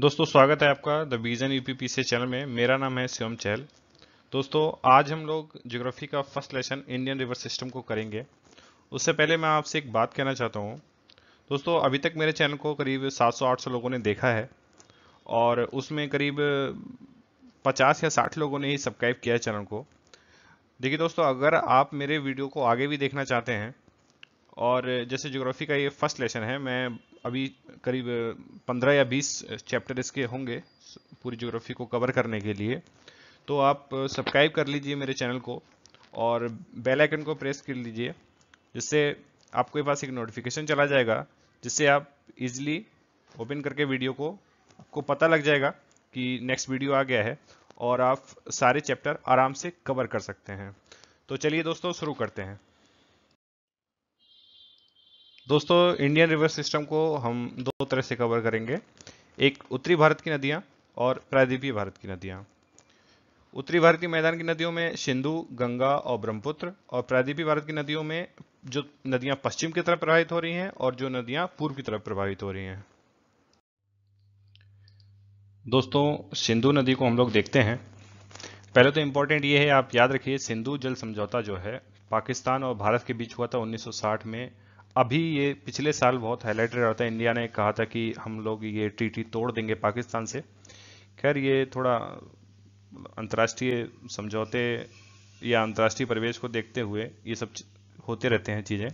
दोस्तों स्वागत है आपका द विजन पी से चैनल में मेरा नाम है स्वयं चहल दोस्तों आज हम लोग ज्योग्राफी का first lesson Indian river system को करेंगे उससे पहले मैं आपसे एक बात कहना चाहता हूँ दोस्तों अभी तक मेरे चैनल को करीब 700-800 लोगों ने देखा है और उसमें करीब 50 या 60 लोगों ने ही सब्सक्राइब किया है चैनल को देखिए दोस्तों अगर आप मेरे वीडियो को आगे भी देखना चाहते हैं और जैसे ज्योग्राफी का ये फर्स्ट लेसन है मैं अभी करीब पंद्रह या बीस चैप्टर इसके होंगे पूरी ज्योग्राफी को कवर करने के लिए तो आप सब्सक्राइब कर लीजिए मेरे चैनल को और बेल आइकन को प्रेस कर लीजिए जिससे आपके पास एक नोटिफिकेशन चला जाएगा जिससे आप इजीली ओपन करके वीडियो को आपको पता लग जाएगा कि नेक्स्ट वीडियो आ गया है और आप सारे चैप्टर आराम से कवर कर सकते हैं तो चलिए दोस्तों शुरू करते हैं दोस्तों इंडियन रिवर सिस्टम को हम दो तरह से कवर करेंगे एक उत्तरी भारत की नदियाँ और प्रायद्वीपीय भारत की नदियाँ उत्तरी भारतीय मैदान की नदियों में सिंधु गंगा और ब्रह्मपुत्र और प्रायद्वीपीय भारत की नदियों में जो नदियां पश्चिम की तरफ प्रभावित हो रही हैं और जो नदियां पूर्व की तरफ प्रभावित हो रही हैं दोस्तों सिंधु नदी को हम लोग देखते हैं पहले तो इम्पोर्टेंट ये है आप याद रखिए सिंधु जल समझौता जो है पाकिस्तान और भारत के बीच हुआ था 1960 में अभी ये पिछले साल बहुत हाईलाइटेड रहा था इंडिया ने कहा था कि हम लोग ये ट्रीटी तोड़ देंगे पाकिस्तान से खैर ये थोड़ा अंतर्राष्ट्रीय समझौते या अंतर्राष्ट्रीय परिवेश को देखते हुए ये सब होते रहते हैं चीज़ें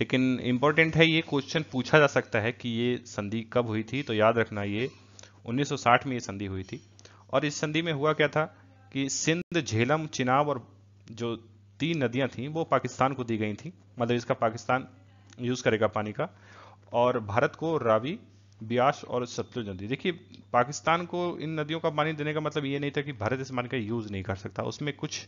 लेकिन इम्पॉर्टेंट है ये क्वेश्चन पूछा जा सकता है कि ये संधि कब हुई थी तो याद रखना ये 1960 में ये संधि हुई थी और इस संधि में हुआ क्या था कि सिंध झेलम चिनाब और जो तीन नदियां थीं वो पाकिस्तान को दी गई थी मतलब इसका पाकिस्तान यूज़ करेगा पानी का और भारत को रावी ब्यास और सतलुज नदी देखिए पाकिस्तान को इन नदियों का पानी देने का मतलब ये नहीं था कि भारत इस पानी का यूज़ नहीं कर सकता उसमें कुछ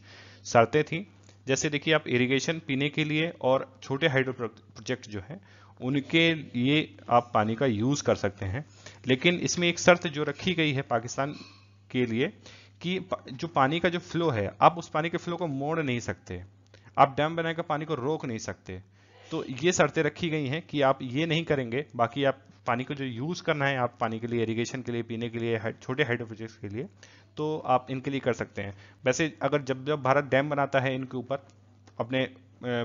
शर्तें थी जैसे देखिए आप इरिगेशन पीने के लिए और छोटे हाइड्रो प्रोजेक्ट जो है उनके लिए आप पानी का यूज़ कर सकते हैं लेकिन इसमें एक शर्त जो रखी गई है पाकिस्तान के लिए कि जो पानी का जो फ्लो है आप उस पानी के फ्लो को मोड़ नहीं सकते आप डैम बनाकर पानी को रोक नहीं सकते तो ये शर्तें रखी गई हैं कि आप ये नहीं करेंगे बाकी आप पानी को जो यूज़ करना है आप पानी के लिए इरीगेशन के लिए पीने के लिए छोटे हाइड्रो प्रोजेक्ट्स के लिए तो आप इनके लिए कर सकते हैं वैसे अगर जब जब भारत डैम बनाता है इनके ऊपर अपने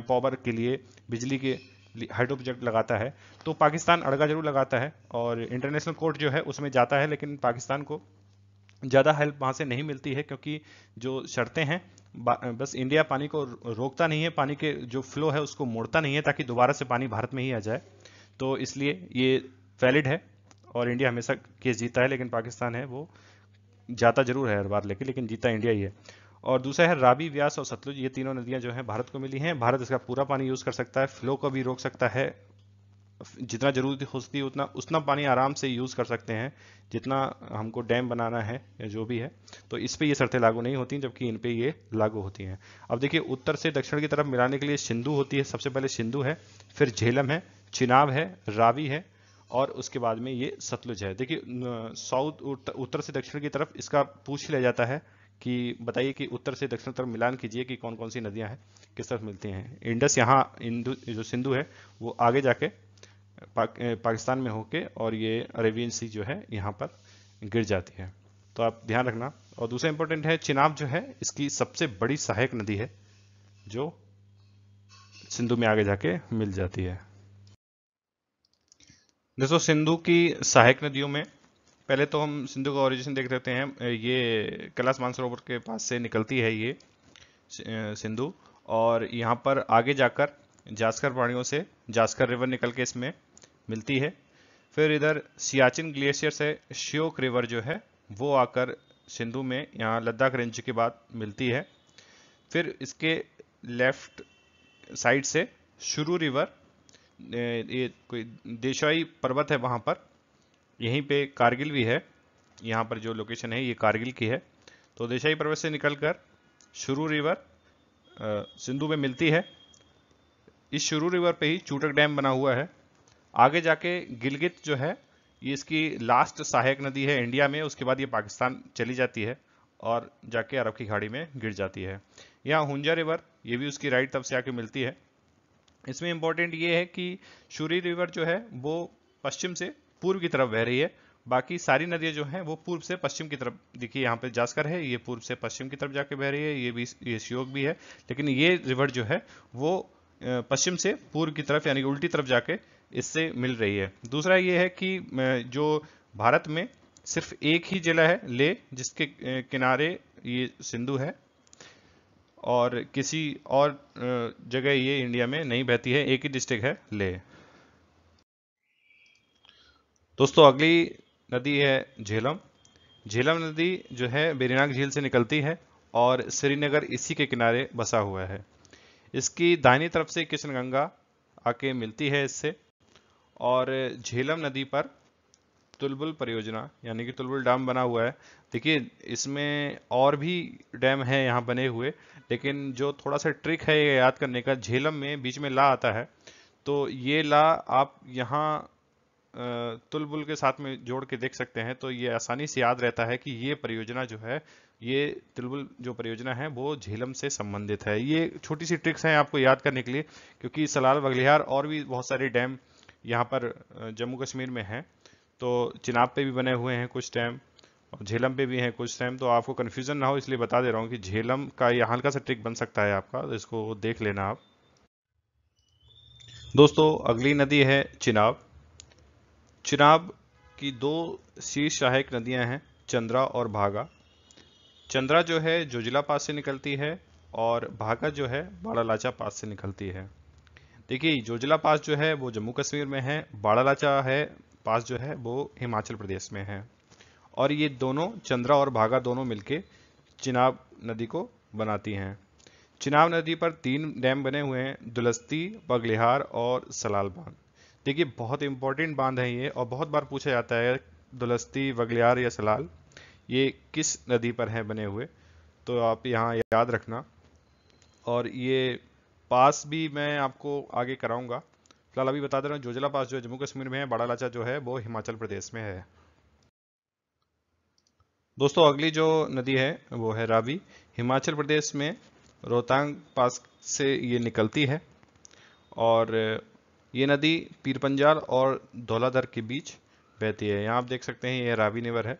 पावर के लिए बिजली के हाइड्रो प्रोजेक्ट लगाता है तो पाकिस्तान अड़गा जरूर लगाता है और इंटरनेशनल कोर्ट जो है उसमें जाता है लेकिन पाकिस्तान को ज़्यादा हेल्प वहाँ से नहीं मिलती है क्योंकि जो शर्तें हैं बस इंडिया पानी को रोकता नहीं है पानी के जो फ्लो है उसको मोड़ता नहीं है ताकि दोबारा से पानी भारत में ही आ जाए तो इसलिए ये वैलिड है और इंडिया हमेशा केस जीता है लेकिन पाकिस्तान है वो जाता जरूर है हर बार लेके लेकिन जीता इंडिया ही है और दूसरा है राबी व्यास और सतलुज ये तीनों नदियां जो हैं भारत को मिली हैं भारत इसका पूरा पानी यूज़ कर सकता है फ्लो को भी रोक सकता है जितना ज़रूरत होती है उतना उतना पानी आराम से यूज़ कर सकते हैं जितना हमको डैम बनाना है या जो भी है तो इस पे ये शर्तें लागू नहीं होती जबकि इन पे ये लागू होती हैं अब देखिए उत्तर से दक्षिण की तरफ मिलाने के लिए सिंधु होती है सबसे पहले सिंधु है फिर झेलम है चिनाब है रावी है और उसके बाद में ये सतलुज है देखिए साउथ उत्तर से दक्षिण की तरफ इसका पूछ लिया जाता है कि बताइए कि उत्तर से दक्षिण तरफ मिलान कीजिए कि कौन कौन सी नदियां हैं किस तरफ मिलती हैं इंडस यहाँ जो सिंधु है वो आगे जाके पाकिस्तान में होके और ये अरेबियन सी जो है यहाँ पर गिर जाती है तो आप ध्यान रखना और दूसरा इंपॉर्टेंट है चिनाब जो है इसकी सबसे बड़ी सहायक नदी है जो सिंधु में आगे जाके मिल जाती है दोस्तों सिंधु की सहायक नदियों में पहले तो हम सिंधु का ओरिजिन देख लेते हैं ये कैलाश मानसरोवर के पास से निकलती है ये सिंधु और यहाँ पर आगे जाकर जास्कर पहाड़ियों से जास्कर रिवर निकल के इसमें मिलती है फिर इधर सियाचिन ग्लेशियर से श्योक रिवर जो है वो आकर सिंधु में यहाँ लद्दाख रेंज के बाद मिलती है फिर इसके लेफ्ट साइड से शुरू रिवर ये कोई देशाई पर्वत है वहाँ पर यहीं पे कारगिल भी है यहाँ पर जो लोकेशन है ये कारगिल की है तो देशाई पर्वत से निकलकर शुरू रिवर सिंधु में मिलती है इस शुरू रिवर पे ही चूटक डैम बना हुआ है आगे जाके गिलगित जो है ये इसकी लास्ट सहायक नदी है इंडिया में उसके बाद ये पाकिस्तान चली जाती है और जाके अरब की खाड़ी में गिर जाती है यहाँ हुंजा रिवर ये भी उसकी राइट तब से आके मिलती है इसमें इम्पोर्टेंट ये है कि शूरी रिवर जो है वो पश्चिम से पूर्व की तरफ बह रही है बाकी सारी नदियां जो हैं वो पूर्व से पश्चिम की तरफ देखिए यहाँ पे जास्कर है ये पूर्व से पश्चिम की तरफ जाके बह रही है ये भी ये श्योक भी है लेकिन ये रिवर जो है वो पश्चिम से पूर्व की तरफ यानी कि उल्टी तरफ जाके इससे मिल रही है दूसरा ये है कि जो भारत में सिर्फ एक ही जिला है ले जिसके किनारे ये सिंधु है और किसी और जगह ये इंडिया में नहीं बहती है एक ही डिस्ट्रिक्ट है ले दोस्तों अगली नदी है झेलम झेलम नदी जो है बेरीनाग झील से निकलती है और श्रीनगर इसी के किनारे बसा हुआ है इसकी दाहिनी तरफ से किशनगंगा आके मिलती है इससे और झेलम नदी पर तुलबुल परियोजना यानी कि तुलबुल डैम बना हुआ है देखिए इसमें और भी डैम है यहाँ बने हुए लेकिन जो थोड़ा सा ट्रिक है ये याद करने का झेलम में बीच में ला आता है तो ये ला आप यहाँ तुलबुल के साथ में जोड़ के देख सकते हैं तो ये आसानी से याद रहता है कि ये परियोजना जो है ये तुलबुल जो परियोजना है वो झेलम से संबंधित है ये छोटी सी ट्रिक्स हैं आपको याद करने के लिए क्योंकि सलाल बगलिहार और भी बहुत सारे डैम यहाँ पर जम्मू कश्मीर में हैं तो चिनाब पे भी बने हुए हैं कुछ टाइम और झेलम पे भी हैं कुछ टाइम तो आपको कन्फ्यूज़न ना हो इसलिए बता दे रहा हूँ कि झेलम का यह हल्का सा ट्रिक बन सकता है आपका तो इसको देख लेना आप दोस्तों अगली नदी है चिनाब चिनाब की दो शीर्ष सहायक नदियाँ हैं चंद्रा और भागा चंद्रा जो है जोजिला पास से निकलती है और भागा जो है बाड़ालाचा पास से निकलती है देखिए जोजला पास जो है वो जम्मू कश्मीर में है बाड़ालाचा है पास जो है वो हिमाचल प्रदेश में है और ये दोनों चंद्रा और भागा दोनों मिलके चिनाब नदी को बनाती हैं चिनाब नदी पर तीन डैम बने हुए हैं दुलस्ती बगलिहार और सलाल बांध देखिए बहुत इंपॉर्टेंट बांध है ये और बहुत बार पूछा जाता है दुलस्ती बगलिहार या सलाल ये किस नदी पर हैं बने हुए तो आप यहाँ याद रखना और ये पास भी मैं आपको आगे कराऊंगा फिलहाल अभी बता दे रहा हूँ जोजला पास जो है जम्मू कश्मीर में है बड़ा लाचा जो है वो हिमाचल प्रदेश में है दोस्तों अगली जो नदी है वो है रावी हिमाचल प्रदेश में रोहतांग पास से ये निकलती है और ये नदी पीरपंजाल और धौलाधर के बीच बहती है यहाँ आप देख सकते हैं ये रावी नेवर है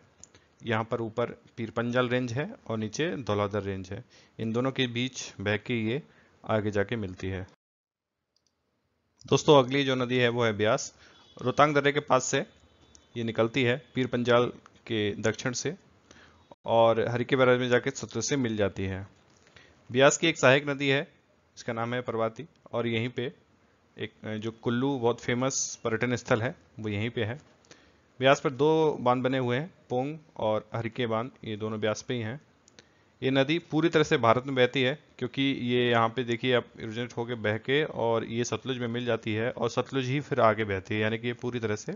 यहाँ पर ऊपर पीरपंजाल रेंज है और नीचे धौलाधर रेंज है इन दोनों के बीच बह के ये आगे जाके मिलती है दोस्तों अगली जो नदी है वो है ब्यास रोहतांग दर्रे के पास से ये निकलती है पीर पंजाल के दक्षिण से और हरी के बैराज में जाके सत्र से मिल जाती है ब्यास की एक सहायक नदी है इसका नाम है प्रवाती और यहीं पे एक जो कुल्लू बहुत फेमस पर्यटन स्थल है वो यहीं पे है ब्यास पर दो बांध बने हुए हैं पोंग और हरिके बांध ये दोनों ब्यास पे ही हैं ये नदी पूरी तरह से भारत में बहती है क्योंकि ये यहाँ पे देखिए आप इरिजिनेट होकर बह के और ये सतलुज में मिल जाती है और सतलुज ही फिर आगे बहती है यानी कि ये पूरी तरह से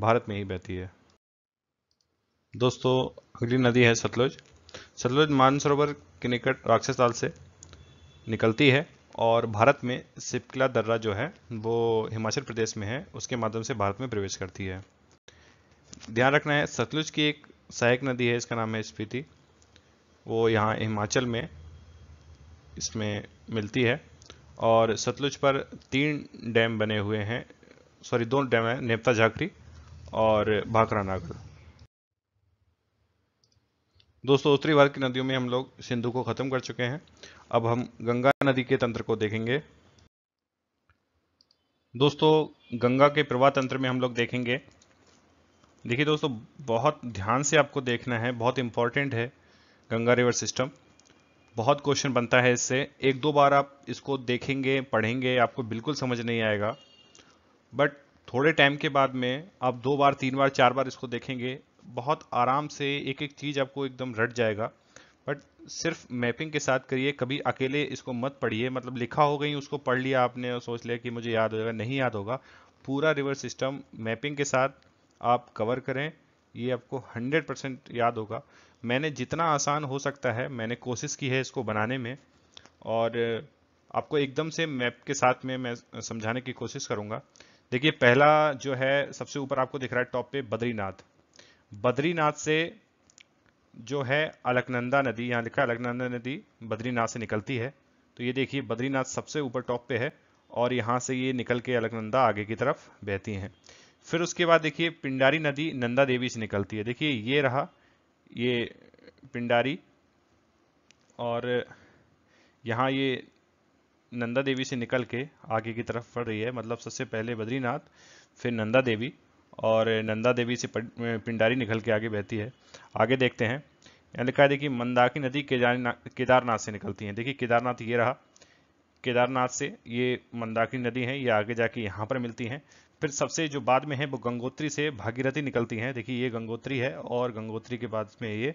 भारत में ही बहती है दोस्तों अगली नदी है सतलुज सतलुज मानसरोवर के निकट राक्षसताल से निकलती है और भारत में सिपकला दर्रा जो है वो हिमाचल प्रदेश में है उसके माध्यम से भारत में प्रवेश करती है ध्यान रखना है सतलुज की एक सहायक नदी है इसका नाम है स्पीति वो यहाँ हिमाचल में इसमें मिलती है और सतलुज पर तीन डैम बने हुए हैं सॉरी दो डैम हैं नेपता झाकरी और भाकरा नागर दोस्तों उत्तरी भारत की नदियों में हम लोग सिंधु को ख़त्म कर चुके हैं अब हम गंगा नदी के तंत्र को देखेंगे दोस्तों गंगा के प्रवाह तंत्र में हम लोग देखेंगे देखिए दोस्तों बहुत ध्यान से आपको देखना है बहुत इम्पॉर्टेंट है गंगा रिवर सिस्टम बहुत क्वेश्चन बनता है इससे एक दो बार आप इसको देखेंगे पढ़ेंगे आपको बिल्कुल समझ नहीं आएगा बट थोड़े टाइम के बाद में आप दो बार तीन बार चार बार इसको देखेंगे बहुत आराम से एक एक चीज़ आपको एकदम रट जाएगा बट सिर्फ मैपिंग के साथ करिए कभी अकेले इसको मत पढ़िए मतलब लिखा हो गई उसको पढ़ लिया आपने और सोच लिया कि मुझे याद हो जाएगा नहीं याद होगा पूरा रिवर सिस्टम मैपिंग के साथ आप कवर करें ये आपको 100% याद होगा मैंने जितना आसान हो सकता है मैंने कोशिश की है इसको बनाने में और आपको एकदम से मैप के साथ में मैं समझाने की कोशिश करूंगा देखिए पहला जो है सबसे ऊपर आपको दिख रहा है टॉप पे बद्रीनाथ बद्रीनाथ से जो है अलकनंदा नदी यहाँ लिखा है अलकनंदा नदी बद्रीनाथ से निकलती है तो ये देखिए बद्रीनाथ सबसे ऊपर टॉप पे है और यहाँ से ये निकल के अलकनंदा आगे की तरफ बहती हैं फिर उसके बाद देखिए पिंडारी नदी नंदा देवी से निकलती है देखिए ये रहा ये पिंडारी और यहाँ ये नंदा देवी से निकल के आगे की तरफ बढ़ रही है मतलब सबसे पहले बद्रीनाथ फिर नंदा देवी और नंदा देवी से पिंडारी निकल के आगे बहती है आगे देखते हैं यहाँ लिखा है देखिए मंदाकी नदी केदारनाथ से निकलती है देखिए केदारनाथ ये रहा केदारनाथ से ये मंदाकिनी नदी है ये आगे जाके यहाँ पर मिलती हैं फिर सबसे जो बाद में है वो गंगोत्री से भागीरथी निकलती हैं देखिए ये गंगोत्री है और गंगोत्री के बाद में ये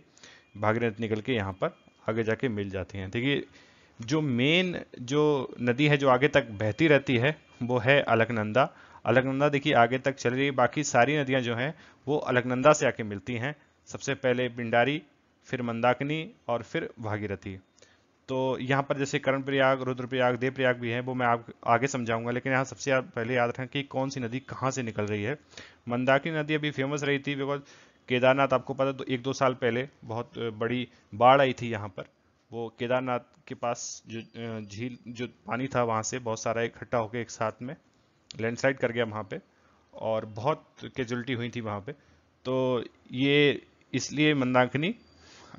भागीरथी निकल के यहाँ पर आगे जाके मिल जाती हैं देखिए जो मेन जो नदी है जो आगे तक बहती रहती है वो है अलकनंदा अलकनंदा देखिए आगे तक चल रही है बाकी सारी नदियाँ जो हैं वो अलकनंदा से आके मिलती हैं सबसे पहले पिंडारी फिर मंदाकिनी और फिर भागीरथी तो यहाँ पर जैसे करण प्रयाग रुद्रप्रयाग देवप्रयाग भी हैं वो मैं आप आगे समझाऊंगा लेकिन यहाँ सबसे पहले याद रखें कि कौन सी नदी कहाँ से निकल रही है मंदाकिनी नदी अभी फेमस रही थी बिकॉज केदारनाथ आपको पता तो एक दो साल पहले बहुत बड़ी बाढ़ आई थी यहाँ पर वो केदारनाथ के पास जो झील जो पानी था वहाँ से बहुत सारा इकट्ठा होकर एक साथ में लैंडस्लाइड कर गया वहाँ पर और बहुत कैजुलटी हुई थी वहाँ पर तो ये इसलिए मंदाकिनी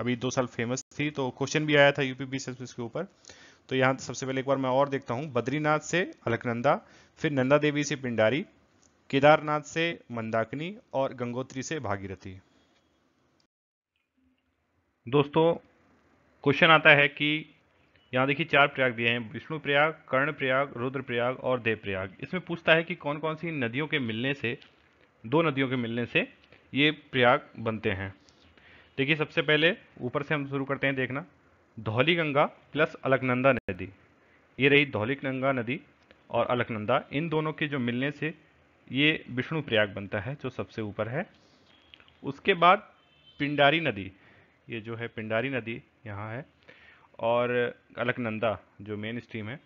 अभी दो साल फेमस थी तो क्वेश्चन भी आया था यूपी सर्विस के ऊपर तो यहाँ सबसे पहले एक बार मैं और देखता हूँ बद्रीनाथ से अलकनंदा फिर नंदा देवी से पिंडारी केदारनाथ से मंदाकिनी और गंगोत्री से भागीरथी दोस्तों क्वेश्चन आता है कि यहाँ देखिए चार प्रयाग दिए हैं विष्णु प्रयाग कर्ण प्रयाग रुद्र प्रयाग और देव प्रयाग इसमें पूछता है कि कौन कौन सी नदियों के मिलने से दो नदियों के मिलने से ये प्रयाग बनते हैं देखिए सबसे पहले ऊपर से हम शुरू करते हैं देखना धौली गंगा प्लस अलकनंदा नदी ये रही धौली गंगा नदी और अलकनंदा इन दोनों के जो मिलने से ये विष्णु प्रयाग बनता है जो सबसे ऊपर है उसके बाद पिंडारी नदी ये जो है पिंडारी नदी यहाँ है और अलकनंदा जो मेन स्ट्रीम है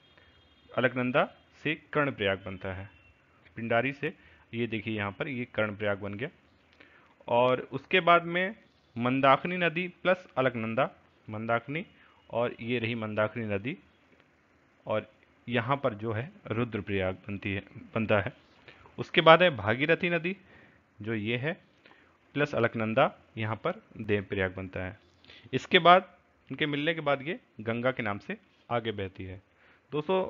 अलकनंदा से कर्ण प्रयाग बनता है पिंडारी से ये देखिए यहाँ पर ये कर्ण प्रयाग बन गया और उसके बाद में मंदाकिनी नदी प्लस अलकनंदा मंदाकिनी और ये रही मंदाकिनी नदी और यहाँ पर जो है रुद्रप्रयाग बनती है बनता है उसके बाद है भागीरथी नदी जो ये है प्लस अलकनंदा यहाँ पर देवप्रयाग बनता है इसके बाद इनके मिलने के बाद ये गंगा के नाम से आगे बहती है दोस्तों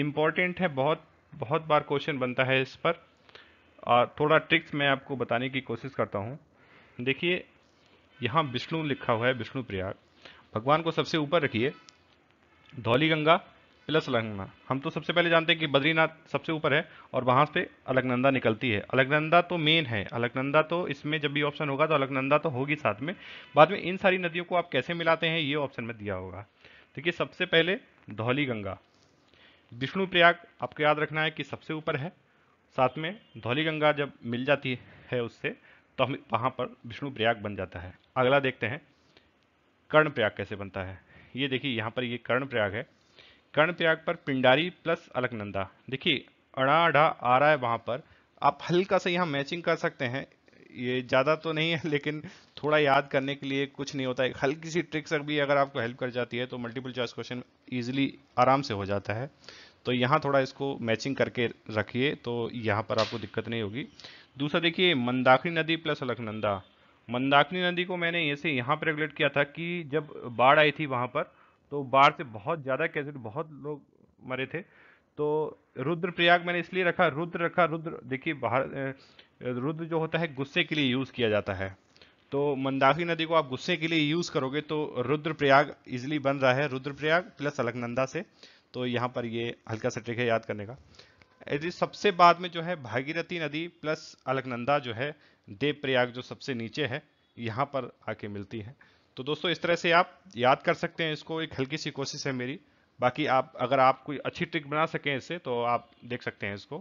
इम्पॉर्टेंट है बहुत बहुत बार क्वेश्चन बनता है इस पर और थोड़ा ट्रिक्स मैं आपको बताने की कोशिश करता हूँ देखिए यहाँ विष्णु लिखा हुआ है विष्णु प्रयाग भगवान को सबसे ऊपर रखिए धौली गंगा प्लस अलगना हम तो सबसे पहले जानते हैं कि बद्रीनाथ सबसे ऊपर है और वहाँ से अलगनंदा निकलती है अलगनंदा तो मेन है अलकनंदा तो इसमें जब भी ऑप्शन होगा तो अलगनंदा तो होगी साथ में बाद में इन सारी नदियों को आप कैसे मिलाते हैं ये ऑप्शन में दिया होगा देखिए सबसे पहले धौली गंगा विष्णु प्रयाग आपको याद रखना है कि सबसे ऊपर है साथ में धौली गंगा जब मिल जाती है उससे तो हम वहाँ पर विष्णु प्रयाग बन जाता है अगला देखते हैं कर्णप्रयाग कैसे बनता है ये देखिए यहाँ पर ये कर्णप्रयाग है कर्णप्रयाग पर पिंडारी प्लस अलकनंदा देखिए अड़ा अड़ा आ रहा है वहाँ पर आप हल्का सा यहाँ मैचिंग कर सकते हैं ये ज़्यादा तो नहीं है लेकिन थोड़ा याद करने के लिए कुछ नहीं होता है हल्की सी ट्रिक्स भी अगर आपको हेल्प कर जाती है तो मल्टीपल चॉइस क्वेश्चन ईजिली आराम से हो जाता है तो यहाँ थोड़ा इसको मैचिंग करके रखिए तो यहाँ पर आपको दिक्कत नहीं होगी दूसरा देखिए मंदाकिनी नदी प्लस अलकनंदा मंदाकिनी नदी को मैंने ऐसे यहाँ पर रेगुलेट किया था कि जब बाढ़ आई थी वहाँ पर तो बाढ़ से बहुत ज़्यादा कैसे बहुत लोग मरे थे तो रुद्रप्रयाग मैंने इसलिए रखा रुद्र रखा रुद्र देखिए बाहर रुद्र जो होता है गुस्से के लिए यूज़ किया जाता है तो मंदाकिनी नदी को आप गुस्से के लिए यूज़ करोगे तो रुद्रप्रयाग इजिली बन रहा है रुद्रप्रयाग प्लस अलकनंदा से तो यहाँ पर ये हल्का सा ट्रिक है याद करने का यदि सबसे बाद में जो है भागीरथी नदी प्लस अलकनंदा जो है देव प्रयाग जो सबसे नीचे है यहाँ पर आके मिलती है तो दोस्तों इस तरह से आप याद कर सकते हैं इसको एक हल्की सी कोशिश है मेरी बाकी आप अगर आप कोई अच्छी ट्रिक बना सकें इससे तो आप देख सकते हैं इसको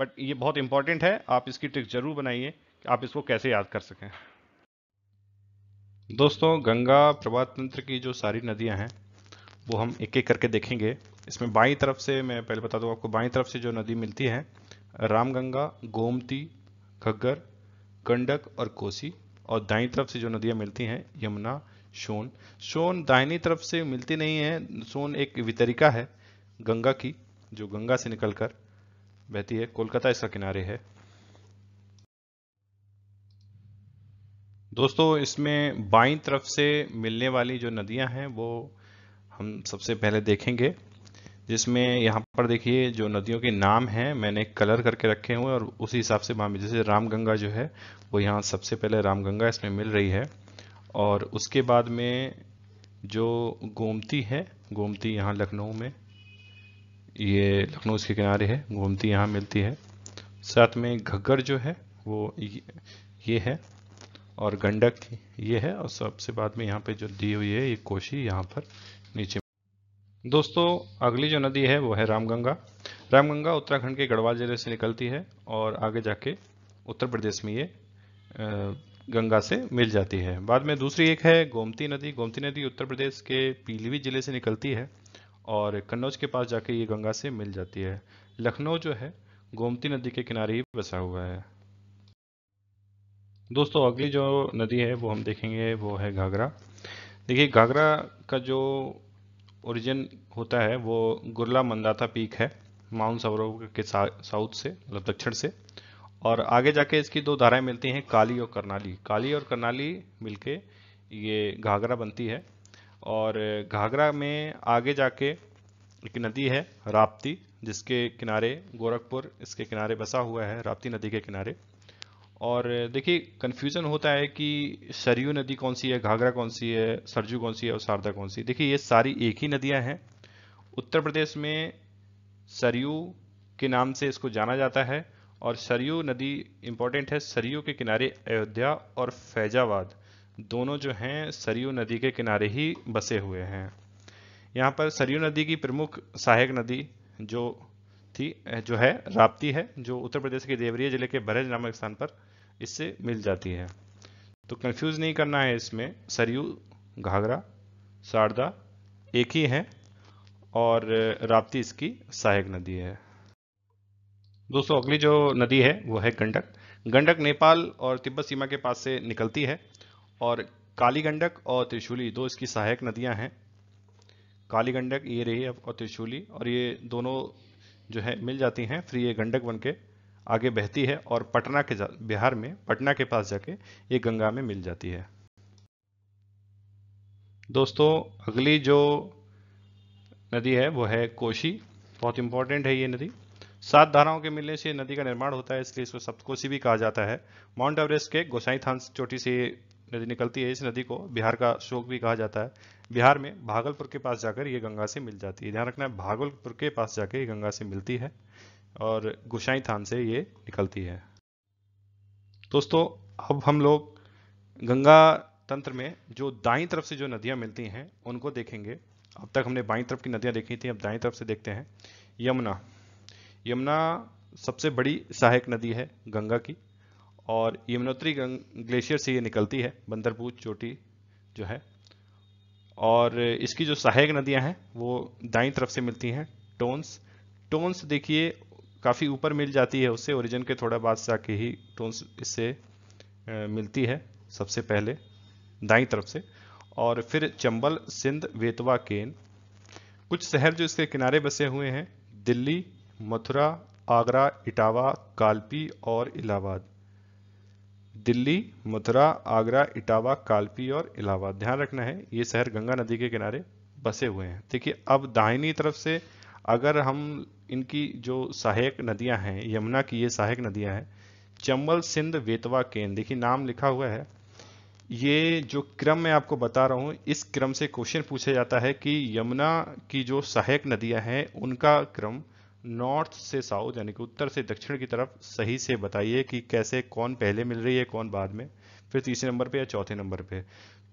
बट ये बहुत इंपॉर्टेंट है आप इसकी ट्रिक जरूर बनाइए कि आप इसको कैसे याद कर सकें दोस्तों गंगा प्रभात तंत्र की जो सारी नदियां हैं वो हम एक एक करके देखेंगे इसमें बाई तरफ से मैं पहले बता दूँ आपको बाई तरफ से जो नदी मिलती है रामगंगा गोमती घग्गर गंडक और कोसी और दाई तरफ से जो नदियां मिलती हैं यमुना सोन सोन दाहिनी तरफ से मिलती नहीं है सोन एक वितरिका है गंगा की जो गंगा से निकलकर बहती है कोलकाता इसका किनारे है दोस्तों इसमें बाई तरफ से मिलने वाली जो नदियां हैं वो हम सबसे पहले देखेंगे जिसमें यहाँ पर देखिए जो नदियों के नाम हैं मैंने कलर करके रखे हुए और उसी हिसाब से वहाँ जैसे रामगंगा जो है वो यहाँ सबसे पहले रामगंगा इसमें मिल रही है और उसके बाद में जो गोमती है गोमती यहाँ लखनऊ में ये लखनऊ इसके किनारे है गोमती यहाँ मिलती है साथ में घग्गर जो है वो ये है और गंडक ये है और सबसे बाद में यहाँ पे जो दी हुई है ये कोशी यहाँ पर नीचे दोस्तों अगली जो नदी है वो है रामगंगा रामगंगा उत्तराखंड के गढ़वाल जिले से निकलती है और आगे जाके उत्तर प्रदेश में ये गंगा से मिल जाती है बाद में दूसरी एक है गोमती नदी गोमती नदी उत्तर प्रदेश के पीलीवी जिले से निकलती है और कन्नौज के पास जाके ये गंगा से मिल जाती है लखनऊ जो है गोमती नदी के किनारे ही बसा हुआ है दोस्तों अगली जो नदी है वो हम देखेंगे वो है घाघरा देखिए घाघरा का जो ओरिजिन होता है वो गुरला मंदाता पीक है माउंट सवरो के साउथ से मतलब दक्षिण से और आगे जाके इसकी दो धाराएं मिलती हैं काली और करनाली काली और करनाली मिलके ये घाघरा बनती है और घाघरा में आगे जाके एक नदी है राप्ती जिसके किनारे गोरखपुर इसके किनारे बसा हुआ है राप्ती नदी के किनारे और देखिए कन्फ्यूज़न होता है कि सरयू नदी कौन सी है घाघरा कौन सी है सरजू कौन सी है और शारदा कौन सी देखिए ये सारी एक ही नदियां हैं उत्तर प्रदेश में सरयू के नाम से इसको जाना जाता है और सरयू नदी इम्पॉर्टेंट है सरयू के किनारे अयोध्या और फैजाबाद दोनों जो हैं सरयू नदी के किनारे ही बसे हुए हैं यहाँ पर सरयू नदी की प्रमुख सहायक नदी जो थी जो है राप्ती है जो उत्तर प्रदेश के देवरिया जिले के बरेज नामक स्थान पर इससे मिल जाती है तो कंफ्यूज नहीं करना है इसमें सरयू घाघरा शारदा एक ही है और राप्ती इसकी सहायक नदी है दोस्तों अगली जो नदी है वो है गंडक गंडक नेपाल और तिब्बत सीमा के पास से निकलती है और काली गंडक और त्रिशूली दो इसकी सहायक नदियां हैं काली गंडक ये रही है और त्रिशूली और ये दोनों जो है मिल जाती हैं फिर ये गंडक बन के आगे बहती है और पटना के बिहार में पटना के पास जाके ये गंगा में मिल जाती है दोस्तों अगली जो नदी है वो है कोशी बहुत इंपॉर्टेंट है ये नदी सात धाराओं के मिलने से नदी का निर्माण होता है इसलिए इसको सप्तकोशी भी कहा जाता है माउंट एवरेस्ट के गोसाई थान चोटी से नदी निकलती है इस नदी को बिहार का शोक भी कहा जाता है बिहार में भागलपुर के पास जाकर ये गंगा से मिल जाती है ध्यान रखना है भागलपुर के पास जाकर ये गंगा से मिलती है और गुसाई थान से ये निकलती है दोस्तों अब हम लोग गंगा तंत्र में जो दाई तरफ से जो नदियां मिलती हैं उनको देखेंगे अब तक हमने बाई तरफ की नदियां देखी थी अब दाई तरफ से देखते हैं यमुना यमुना सबसे बड़ी सहायक नदी है गंगा की और यमुनोत्री ग्लेशियर से ये निकलती है बंदरभूत चोटी जो है और इसकी जो सहायक नदियां हैं वो दाई तरफ से मिलती हैं टोन्स टोन्स देखिए काफ़ी ऊपर मिल जाती है उससे ओरिजिन के थोड़ा बाद से आके ही टोन्स इससे मिलती है सबसे पहले दाई तरफ से और फिर चंबल सिंध वेतवा केन कुछ शहर जो इसके किनारे बसे हुए हैं दिल्ली मथुरा आगरा इटावा कालपी और इलाहाबाद दिल्ली मथुरा आगरा इटावा कालपी और इलाहाबाद ध्यान रखना है ये शहर गंगा नदी के किनारे बसे हुए हैं देखिए अब दाहिनी तरफ से अगर हम इनकी जो सहायक नदियां हैं यमुना की ये सहायक नदियां हैं चंबल सिंध वेतवा केन देखिए नाम लिखा हुआ है ये जो क्रम मैं आपको बता रहा हूँ इस क्रम से क्वेश्चन पूछा जाता है कि यमुना की जो सहायक नदियां हैं उनका क्रम नॉर्थ से साउथ यानी कि उत्तर से दक्षिण की तरफ सही से बताइए कि कैसे कौन पहले मिल रही है कौन बाद में फिर तीसरे नंबर पे या चौथे नंबर पे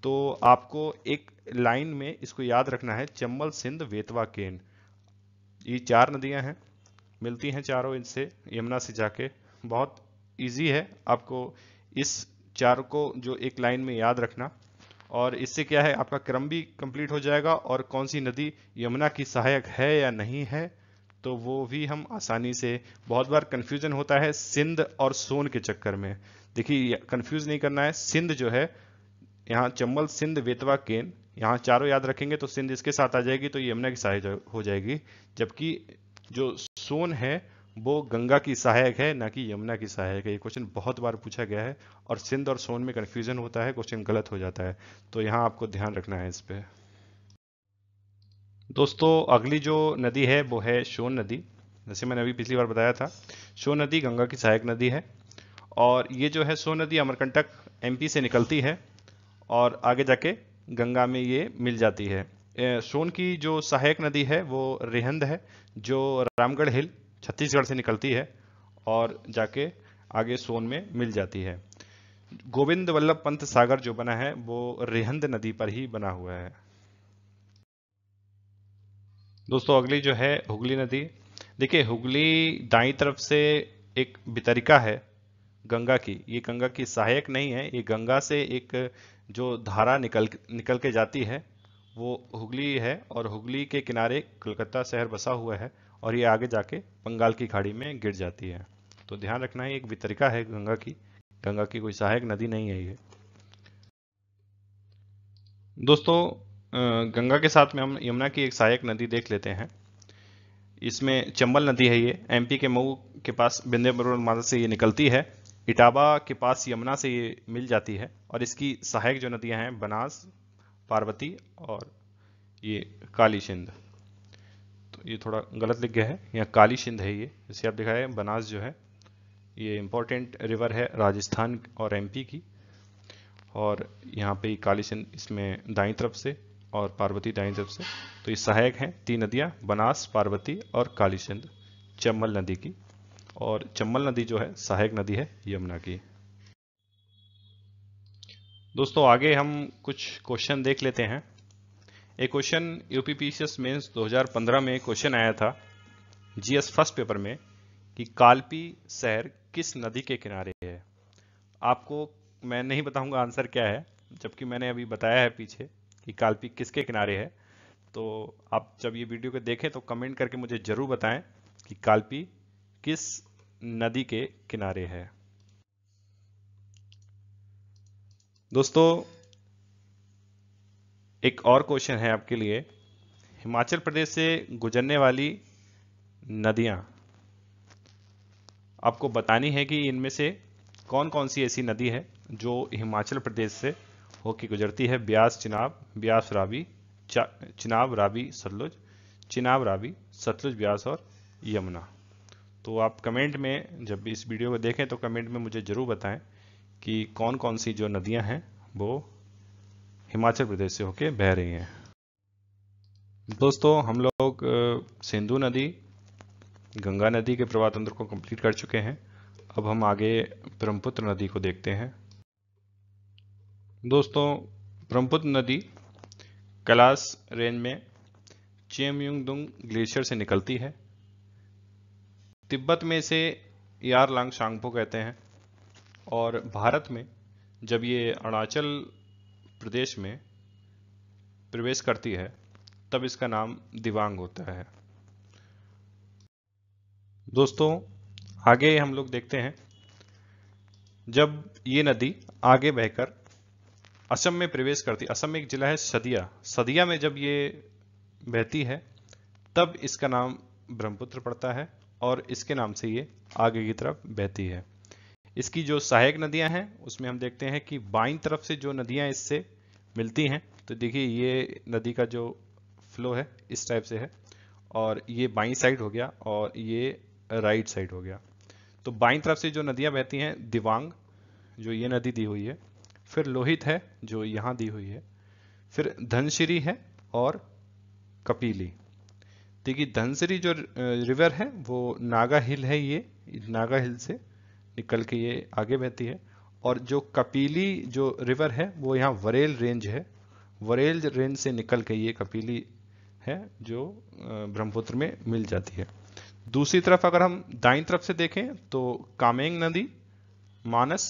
तो आपको एक लाइन में इसको याद रखना है चंबल सिंध वेतवा केन ये चार नदियां हैं मिलती हैं चारों इनसे यमुना से जाके बहुत इजी है आपको इस चार को जो एक लाइन में याद रखना और इससे क्या है आपका क्रम भी कंप्लीट हो जाएगा और कौन सी नदी यमुना की सहायक है या नहीं है तो वो भी हम आसानी से बहुत बार कन्फ्यूजन होता है सिंध और सोन के चक्कर में देखिए कन्फ्यूज नहीं करना है सिंध जो है यहाँ चम्बल सिंध वेतवा केन यहाँ चारों याद रखेंगे तो सिंध इसके साथ आ जाएगी तो यमुना की सहायक हो जाएगी जबकि जो सोन है वो गंगा की सहायक है ना कि यमुना की सहायक है ये क्वेश्चन बहुत बार पूछा गया है और सिंध और सोन में कन्फ्यूजन होता है क्वेश्चन गलत हो जाता है तो यहाँ आपको ध्यान रखना है इस पर दोस्तों अगली जो नदी है वो है शोन नदी जैसे मैंने अभी पिछली बार बताया था शोन नदी गंगा की सहायक नदी है और ये जो है सोन नदी अमरकंटक एमपी से निकलती है और आगे जाके गंगा में ये मिल जाती है सोन की जो सहायक नदी है वो रेहंद है जो रामगढ़ हिल छत्तीसगढ़ से निकलती है और जाके आगे सोन में मिल जाती है गोविंद वल्लभ पंत सागर जो बना है वो रेहंद नदी पर ही बना हुआ है दोस्तों अगली जो है हुगली नदी देखिए हुगली दाई तरफ से एक बितरिका है गंगा की ये गंगा की सहायक नहीं है ये गंगा से एक जो धारा निकल निकल के जाती है वो हुगली है और हुगली के किनारे कलकत्ता शहर बसा हुआ है और ये आगे जाके बंगाल की खाड़ी में गिर जाती है तो ध्यान रखना है एक वितरिका है गंगा की गंगा की कोई सहायक नदी नहीं है ये दोस्तों गंगा के साथ में हम यमुना की एक सहायक नदी देख लेते हैं इसमें चंबल नदी है ये एमपी के मऊ के पास बिंदे बरोड माता से ये निकलती है इटावा के पास यमुना से ये मिल जाती है और इसकी सहायक जो नदियां हैं बनास पार्वती और ये काली सिंध तो ये थोड़ा गलत लिख गया है यहाँ काली सिंध है ये जैसे आप दिखाए बनास जो है ये इम्पोर्टेंट रिवर है राजस्थान और एमपी की और यहाँ पे काली सिंध इसमें दाई तरफ से और पार्वती दाई तरफ से तो ये सहायक हैं तीन नदियाँ बनास पार्वती और कालीचंद चम्बल नदी की और चम्बल नदी जो है सहायक नदी है यमुना की दोस्तों आगे हम कुछ क्वेश्चन देख लेते हैं एक क्वेश्चन यूपी पी मेंस 2015 में क्वेश्चन आया था जीएस फर्स्ट पेपर में कि कालपी शहर किस नदी के किनारे है आपको मैं नहीं बताऊंगा आंसर क्या है जबकि मैंने अभी बताया है पीछे कि काल्पिक किसके किनारे है तो आप जब ये वीडियो को देखें तो कमेंट करके मुझे ज़रूर बताएं कि काल्पी किस नदी के किनारे है दोस्तों एक और क्वेश्चन है आपके लिए हिमाचल प्रदेश से गुजरने वाली नदियां आपको बतानी है कि इनमें से कौन कौन सी ऐसी नदी है जो हिमाचल प्रदेश से होके गुजरती है ब्यास चिनाब ब्यास रावी चिनाब रावी सतलुज चिनाब रावी सतलुज ब्यास और यमुना तो आप कमेंट में जब इस वीडियो को देखें तो कमेंट में मुझे ज़रूर बताएं कि कौन कौन सी जो नदियां हैं वो हिमाचल प्रदेश से होके बह रही हैं दोस्तों हम लोग सिंधु नदी गंगा नदी के प्रवाह तंत्र को कंप्लीट कर चुके हैं अब हम आगे ब्रह्मपुत्र नदी को देखते हैं दोस्तों ब्रह्मपुत्र नदी कलास रेंज में चेमयुंगदुंग ग्लेशियर से निकलती है तिब्बत में से यार लांग शांगपो कहते हैं और भारत में जब ये अरुणाचल प्रदेश में प्रवेश करती है तब इसका नाम दिवांग होता है दोस्तों आगे हम लोग देखते हैं जब ये नदी आगे बहकर असम में प्रवेश करती असम में एक जिला है सदिया सदिया में जब ये बहती है तब इसका नाम ब्रह्मपुत्र पड़ता है और इसके नाम से ये आगे की तरफ बहती है इसकी जो सहायक नदियां हैं उसमें हम देखते हैं कि बाई तरफ से जो नदियां इससे मिलती हैं तो देखिए ये नदी का जो फ्लो है इस टाइप से है और ये बाई साइड हो गया और ये राइट साइड हो गया तो बाई तरफ से जो नदियां बहती हैं दिवांग जो ये नदी दी हुई है फिर लोहित है जो यहाँ दी हुई है फिर धनश्री है और कपीली देखिए धनश्री जो रिवर है वो नागा हिल है ये नागा हिल से निकल के ये आगे बहती है और जो कपीली जो रिवर है वो यहाँ वरेल रेंज है वरेल रेंज से निकल के ये कपीली है जो ब्रह्मपुत्र में मिल जाती है दूसरी तरफ अगर हम दाई तरफ से देखें तो कामेंग नदी मानस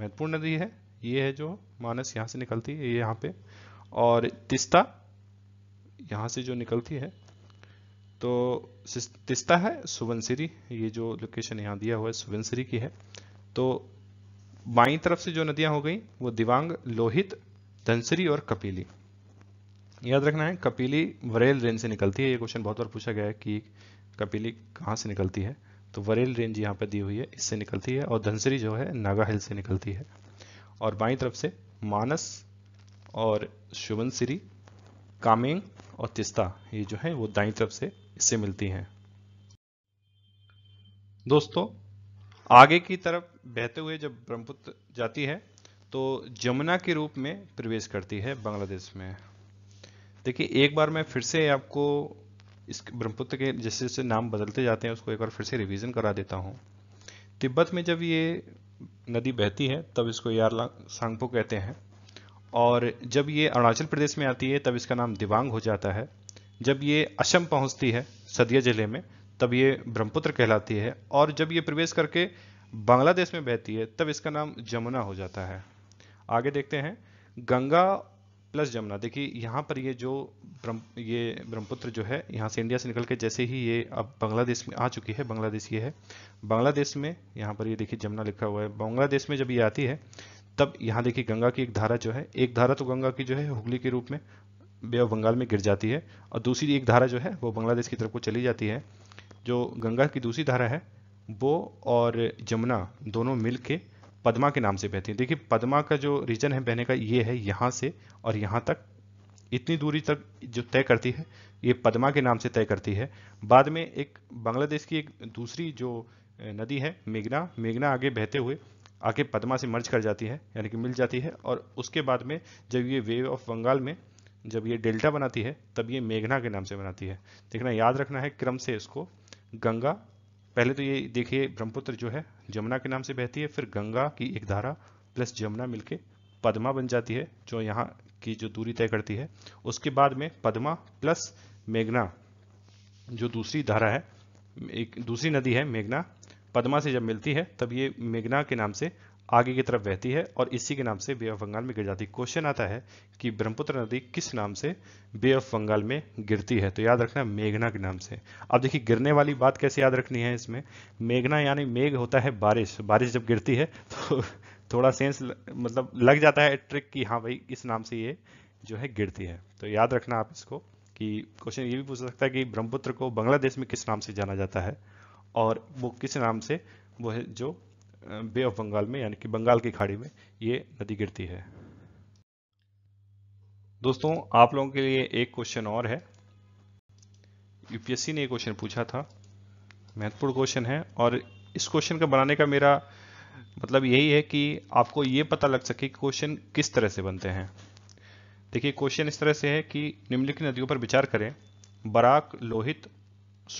महत्वपूर्ण नदी है ये है जो मानस यहाँ से निकलती है ये यहाँ पे और तिस्ता यहाँ से जो निकलती है तो तिस्ता है सुबनसिरी ये जो लोकेशन यहाँ दिया हुआ है सुबनसिरी की है तो बाई तरफ से जो नदियाँ हो गई वो दिवांग लोहित धनसरी और कपीली याद रखना है कपीली वरेल रेंज से निकलती है ये क्वेश्चन बहुत बार पूछा गया है कि कपीली कहाँ से निकलती है तो वरेल रेंज यहाँ पे दी हुई है इससे निकलती है और धनसरी जो है नागा हिल से निकलती है और बाई तरफ से मानस और शुभनसिरी कामेंग और तिस्ता ये जो है वो दाई तरफ से इससे मिलती हैं दोस्तों आगे की तरफ बहते हुए जब ब्रह्मपुत्र जाती है तो जमुना के रूप में प्रवेश करती है बांग्लादेश में देखिए एक बार मैं फिर से आपको इस ब्रह्मपुत्र के जैसे जैसे नाम बदलते जाते हैं उसको एक बार फिर से रिवीजन करा देता हूँ तिब्बत में जब ये नदी बहती है तब इसको यारलांग सांगपो कहते हैं और जब ये अरुणाचल प्रदेश में आती है तब इसका नाम दिवांग हो जाता है जब ये असम पहुंचती है सदिया जिले में तब ये ब्रह्मपुत्र कहलाती है और जब ये प्रवेश करके बांग्लादेश में बहती है तब इसका नाम जमुना हो जाता है आगे देखते हैं गंगा प्लस जमुना देखिए यहाँ पर ये जो ब्रह्म ये ब्रह्मपुत्र जो है यहाँ से इंडिया से निकल के जैसे ही ये अब बांग्लादेश में आ चुकी है बांग्लादेश ये है बांग्लादेश में यहाँ पर ये देखिए जमुना लिखा हुआ है बांग्लादेश में जब ये आती है तब यहाँ देखिए गंगा की एक धारा जो है एक धारा तो गंगा की जो है हुगली के रूप में बे बंगाल में गिर जाती है और दूसरी एक धारा जो है वो बांग्लादेश की तरफ को चली जाती है जो गंगा की दूसरी धारा है वो और जमुना दोनों मिल के पद्मा के नाम से बहती है देखिए पद्मा का जो रीजन है बहने का ये है यहाँ से और यहाँ तक इतनी दूरी तक जो तय करती है ये पद्मा के नाम से तय करती है बाद में एक बांग्लादेश की एक दूसरी जो नदी है मेघना मेघना आगे बहते हुए आगे पद्मा से मर्ज कर जाती है यानी कि मिल जाती है और उसके बाद में जब ये वेव ऑफ बंगाल में जब ये डेल्टा बनाती है तब ये मेघना के नाम से बनाती है देखना याद रखना है क्रम से इसको गंगा पहले तो ये देखिए ब्रह्मपुत्र जो है जमुना के नाम से बहती है फिर गंगा की एक धारा प्लस जमुना मिलके पद्मा बन जाती है जो यहाँ की जो दूरी तय करती है उसके बाद में पद्मा प्लस मेघना जो दूसरी धारा है एक दूसरी नदी है मेघना पद्मा से जब मिलती है तब ये मेघना के नाम से आगे की तरफ बहती है और इसी के नाम से बे ऑफ बंगाल में गिर जाती है क्वेश्चन आता है कि ब्रह्मपुत्र नदी किस नाम से बे ऑफ बंगाल में गिरती है तो याद रखना मेघना के नाम से अब देखिए गिरने वाली बात कैसे याद रखनी है इसमें मेघना यानी मेघ होता है बारिश बारिश जब गिरती है तो थोड़ा सेंस मतलब लग जाता है ट्रिक कि हाँ भाई इस नाम से ये जो है गिरती है तो याद रखना आप इसको कि क्वेश्चन ये भी पूछ सकता है कि ब्रह्मपुत्र को बांग्लादेश में किस नाम से जाना जाता है और वो किस नाम से वो है जो बे ऑफ बंगाल में यानी कि बंगाल की खाड़ी में ये नदी गिरती है दोस्तों आप लोगों के लिए एक क्वेश्चन और है यूपीएससी ने एक क्वेश्चन पूछा था महत्वपूर्ण क्वेश्चन है और इस क्वेश्चन का बनाने का मेरा मतलब यही है कि आपको ये पता लग सके कि क्वेश्चन किस तरह से बनते हैं देखिए क्वेश्चन इस तरह से है कि निम्नलिखित नदियों पर विचार करें बराक लोहित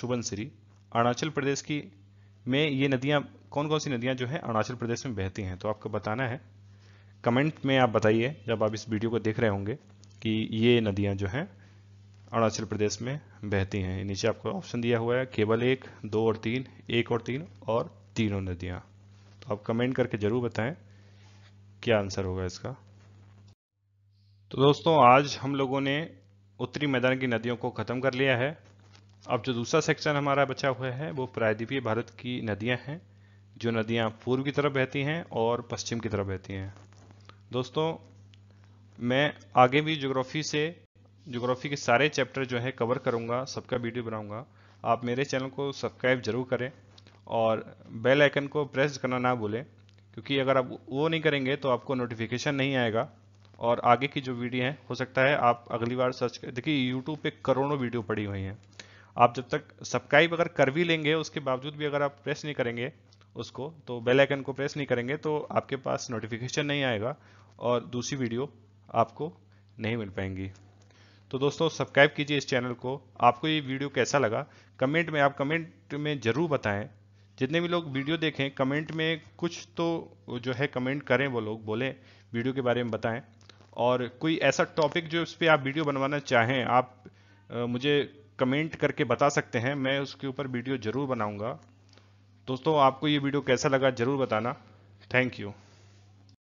सुबनसिरी अरुणाचल प्रदेश की में ये नदियाँ कौन कौन सी नदियां जो है अरुणाचल प्रदेश में बहती हैं तो आपको बताना है कमेंट में आप बताइए जब आप इस वीडियो को देख रहे होंगे कि ये नदियां जो हैं अरुणाचल प्रदेश में बहती हैं नीचे आपको ऑप्शन दिया हुआ है केवल एक दो और तीन एक और तीन और तीनों नदियां तो आप कमेंट करके ज़रूर बताएं क्या आंसर होगा इसका तो दोस्तों आज हम लोगों ने उत्तरी मैदान की नदियों को ख़त्म कर लिया है अब जो दूसरा सेक्शन हमारा बचा हुआ है वो प्रायद्वीपीय भारत की नदियां हैं जो नदियाँ पूर्व की तरफ बहती हैं और पश्चिम की तरफ बहती हैं दोस्तों मैं आगे भी जोग्राफ़ी से जोग्राफ़ी के सारे चैप्टर जो है कवर करूँगा सबका वीडियो बनाऊँगा आप मेरे चैनल को सब्सक्राइब जरूर करें और बेल आइकन को प्रेस करना ना भूलें क्योंकि अगर आप वो नहीं करेंगे तो आपको नोटिफिकेशन नहीं आएगा और आगे की जो वीडियो है हो सकता है आप अगली बार सर्च कर देखिए यूट्यूब पे करोड़ों वीडियो पड़ी हुई हैं आप जब तक सब्सक्राइब अगर कर भी लेंगे उसके बावजूद भी अगर आप प्रेस नहीं करेंगे उसको तो बेल आइकन को प्रेस नहीं करेंगे तो आपके पास नोटिफिकेशन नहीं आएगा और दूसरी वीडियो आपको नहीं मिल पाएंगी तो दोस्तों सब्सक्राइब कीजिए इस चैनल को आपको ये वीडियो कैसा लगा कमेंट में आप कमेंट में ज़रूर बताएं जितने भी लोग वीडियो देखें कमेंट में कुछ तो जो है कमेंट करें वो लोग बोलें वीडियो के बारे में बताएं और कोई ऐसा टॉपिक जो इस पर आप वीडियो बनवाना चाहें आप आ, मुझे कमेंट करके बता सकते हैं मैं उसके ऊपर वीडियो ज़रूर बनाऊंगा दोस्तों आपको ये वीडियो कैसा लगा ज़रूर बताना थैंक यू